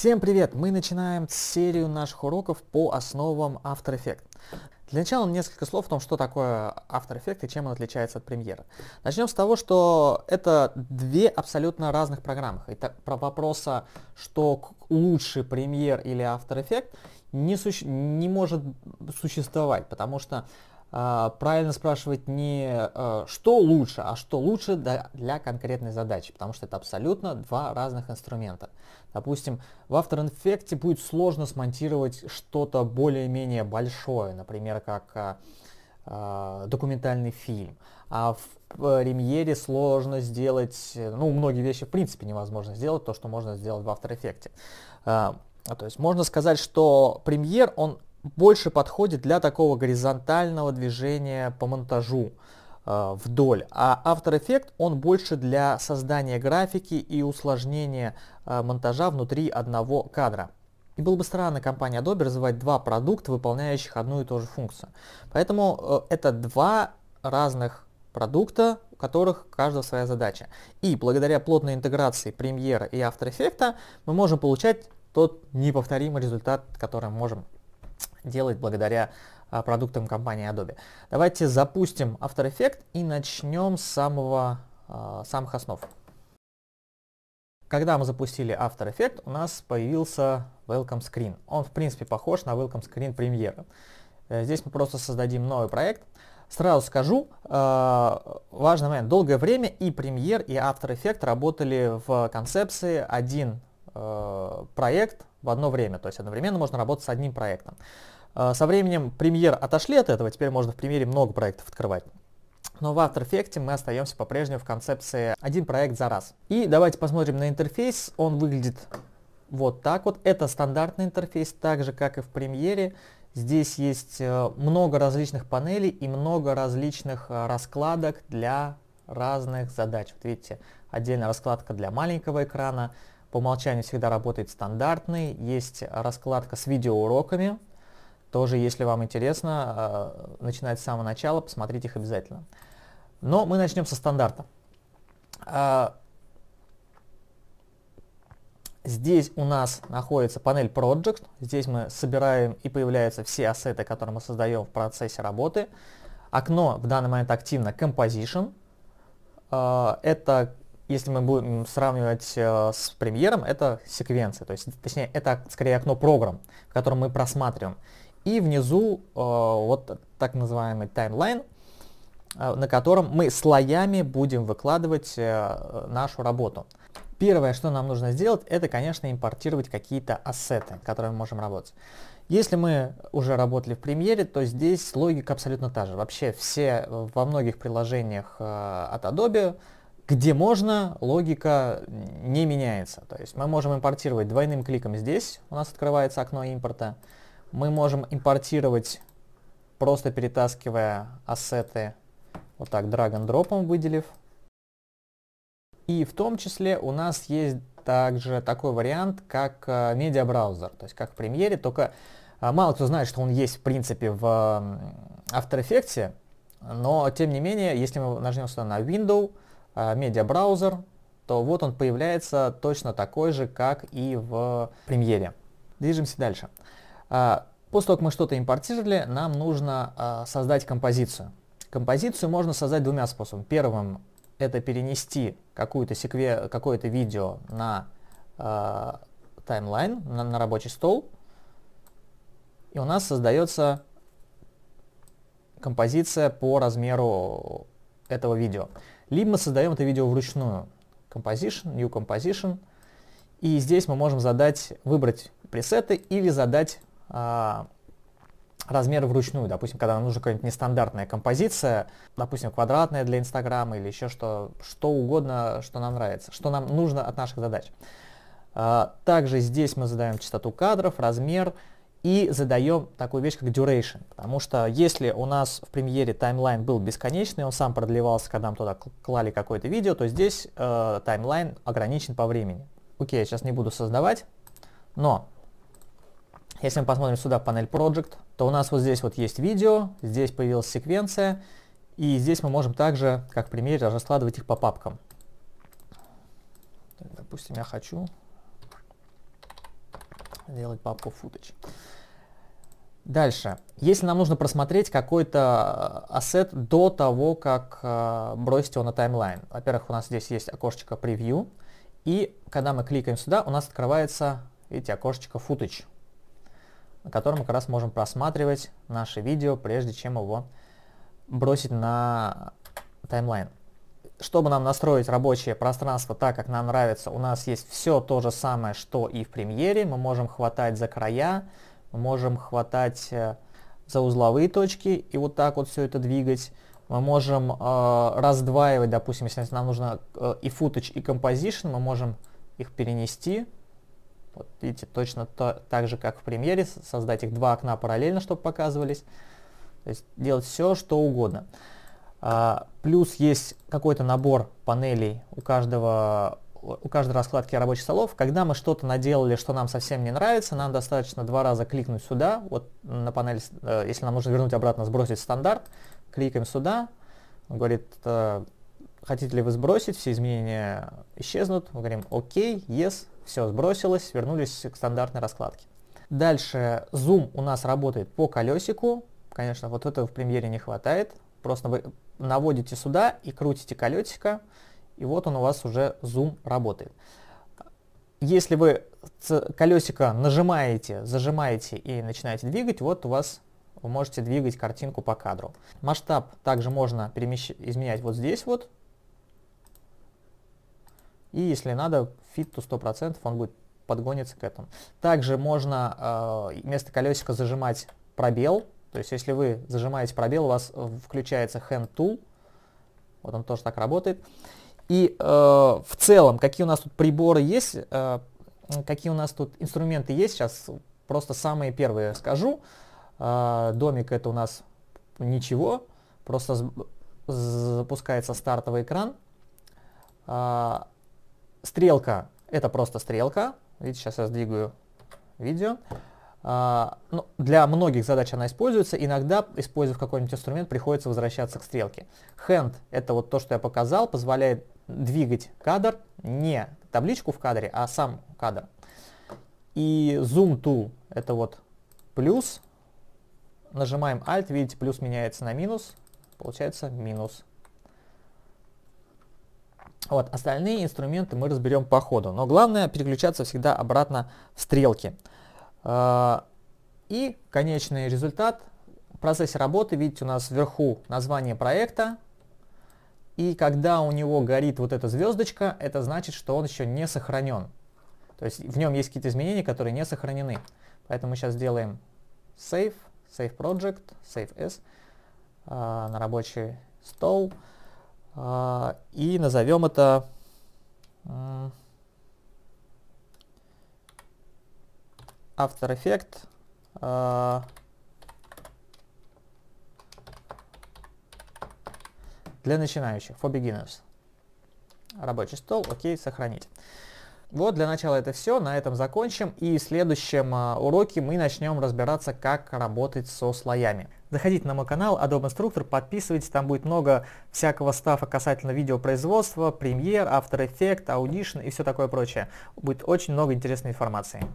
Всем привет! Мы начинаем серию наших уроков по основам After Effects. Для начала несколько слов о том, что такое After Effects и чем он отличается от Premiere. Начнем с того, что это две абсолютно разных программы. И так, про вопроса, что лучше Premiere или After Effects, не, суще... не может существовать, потому что а, правильно спрашивать не а, что лучше, а что лучше для конкретной задачи, потому что это абсолютно два разных инструмента. Допустим, в After Effects будет сложно смонтировать что-то более-менее большое, например, как а, документальный фильм. А в Ремьере сложно сделать, ну, многие вещи в принципе невозможно сделать, то, что можно сделать в After Effects. То есть можно сказать, что премьер, он больше подходит для такого горизонтального движения по монтажу э, вдоль, а After Effects он больше для создания графики и усложнения э, монтажа внутри одного кадра. И было бы странно компания Adobe развивать два продукта, выполняющих одну и ту же функцию. Поэтому э, это два разных продукта, у которых каждая своя задача. И благодаря плотной интеграции Premiere и After Effects мы можем получать тот неповторимый результат, который можем делать благодаря а, продуктам компании Adobe. Давайте запустим After Effects и начнем с самого, а, самых основ. Когда мы запустили After Effects, у нас появился Welcome Screen. Он, в принципе, похож на Welcome Screen Premiere. Э, здесь мы просто создадим новый проект. Сразу скажу, а, важный момент. Долгое время и Premiere, и After Effects работали в концепции один э, проект в одно время, то есть одновременно можно работать с одним проектом. Э, со временем премьер отошли от этого, теперь можно в премьере много проектов открывать. Но в After Effects мы остаемся по-прежнему в концепции один проект за раз. И давайте посмотрим на интерфейс. Он выглядит вот так вот. Это стандартный интерфейс, так же как и в премьере. Здесь есть э, много различных панелей и много различных э, раскладок для разных задач. Вот видите, отдельная раскладка для маленького экрана, по умолчанию всегда работает стандартный. Есть раскладка с видеоуроками. Тоже, если вам интересно, э, начинать с самого начала, посмотрите их обязательно. Но мы начнем со стандарта. Э, здесь у нас находится панель Project. Здесь мы собираем и появляются все ассеты, которые мы создаем в процессе работы. Окно в данный момент активно Composition. Э, это если мы будем сравнивать э, с премьером, это секвенция, то есть, точнее, это скорее окно программ, в котором мы просматриваем. И внизу э, вот так называемый таймлайн, э, на котором мы слоями будем выкладывать нашу работу. Первое, что нам нужно сделать, это, конечно, импортировать какие-то ассеты, которые мы можем работать. Если мы уже работали в премьере, то здесь логика абсолютно та же. Вообще все во многих приложениях от Adobe где можно, логика не меняется. То есть мы можем импортировать двойным кликом здесь, у нас открывается окно импорта. Мы можем импортировать, просто перетаскивая ассеты, вот так, драг-н-дропом выделив. И в том числе у нас есть также такой вариант, как э, медиабраузер, то есть как в премьере, только э, мало кто знает, что он есть в принципе в After Effects, но тем не менее, если мы нажмем сюда на Window, а, медиабраузер, то вот он появляется точно такой же, как и в премьере. Движемся дальше. А, после того, как мы что-то импортировали, нам нужно а, создать композицию. Композицию можно создать двумя способами. Первым это перенести какую-то секве... какое-то видео на э, таймлайн, на, на рабочий стол, и у нас создается композиция по размеру этого видео. Либо мы создаем это видео вручную. Composition, New Composition. И здесь мы можем задать, выбрать пресеты или задать а, размер вручную. Допустим, когда нам нужна какая-нибудь нестандартная композиция, допустим, квадратная для Инстаграма или еще что, что угодно, что нам нравится, что нам нужно от наших задач. А, также здесь мы задаем частоту кадров, размер и задаем такую вещь, как duration. Потому что если у нас в премьере таймлайн был бесконечный, он сам продлевался, когда мы туда клали какое-то видео, то здесь э, таймлайн ограничен по времени. Окей, я сейчас не буду создавать, но если мы посмотрим сюда в панель Project, то у нас вот здесь вот есть видео, здесь появилась секвенция, и здесь мы можем также, как в примере, раскладывать их по папкам. Так, допустим, я хочу делать папку footage. Дальше. Если нам нужно просмотреть какой-то э, ассет до того, как э, бросить его на таймлайн. Во-первых, у нас здесь есть окошечко превью. И когда мы кликаем сюда, у нас открывается, видите, окошечко footage, на котором мы как раз можем просматривать наше видео, прежде чем его бросить на таймлайн. Чтобы нам настроить рабочее пространство так, как нам нравится, у нас есть все то же самое, что и в премьере. Мы можем хватать за края, мы можем хватать э, за узловые точки и вот так вот все это двигать. Мы можем э, раздваивать, допустим, если нам нужно э, и footage, и composition, мы можем их перенести. Вот видите, точно то, так же, как в премьере, создать их два окна параллельно, чтобы показывались. То есть делать все, что угодно. А, плюс есть какой-то набор панелей у каждого у каждой раскладки рабочих столов. Когда мы что-то наделали, что нам совсем не нравится, нам достаточно два раза кликнуть сюда, вот на панель, э, если нам нужно вернуть обратно, сбросить стандарт, кликаем сюда, он говорит, «Э, хотите ли вы сбросить, все изменения исчезнут, мы говорим окей, yes, все сбросилось, вернулись к стандартной раскладке. Дальше зум у нас работает по колесику, конечно, вот этого в премьере не хватает, Просто вы наводите сюда и крутите колесико, и вот он у вас уже зум работает. Если вы колесико нажимаете, зажимаете и начинаете двигать, вот у вас вы можете двигать картинку по кадру. Масштаб также можно изменять вот здесь вот. И если надо, fit to 100%, он будет подгониться к этому. Также можно э, вместо колесика зажимать пробел, то есть если вы зажимаете пробел, у вас э, включается hand tool. Вот он тоже так работает. И э, в целом, какие у нас тут приборы есть, э, какие у нас тут инструменты есть, сейчас просто самые первые скажу. Э, домик это у нас ничего, просто запускается стартовый экран. Э, стрелка это просто стрелка. Видите, сейчас я сдвигаю видео. А, ну, для многих задач она используется, иногда, используя какой-нибудь инструмент, приходится возвращаться к стрелке. Hand – это вот то, что я показал, позволяет двигать кадр, не табличку в кадре, а сам кадр. И Zoom Tool – это вот плюс, нажимаем Alt, видите, плюс меняется на минус, получается минус. Вот, остальные инструменты мы разберем по ходу, но главное переключаться всегда обратно в стрелки. стрелке. А, и конечный результат в процессе работы, видите, у нас вверху название проекта. И когда у него горит вот эта звездочка, это значит, что он еще не сохранен. То есть в нем есть какие-то изменения, которые не сохранены. Поэтому сейчас сделаем save, save project, save s а, на рабочий стол. А, и назовем это After Effects. Э, для начинающих, for beginners. Рабочий стол, окей, сохранить. Вот для начала это все, на этом закончим, и в следующем э, уроке мы начнем разбираться, как работать со слоями. Заходите на мой канал Adobe Instructor, подписывайтесь, там будет много всякого стафа касательно видеопроизводства, Premiere, After Effects, Audition и все такое прочее. Будет очень много интересной информации.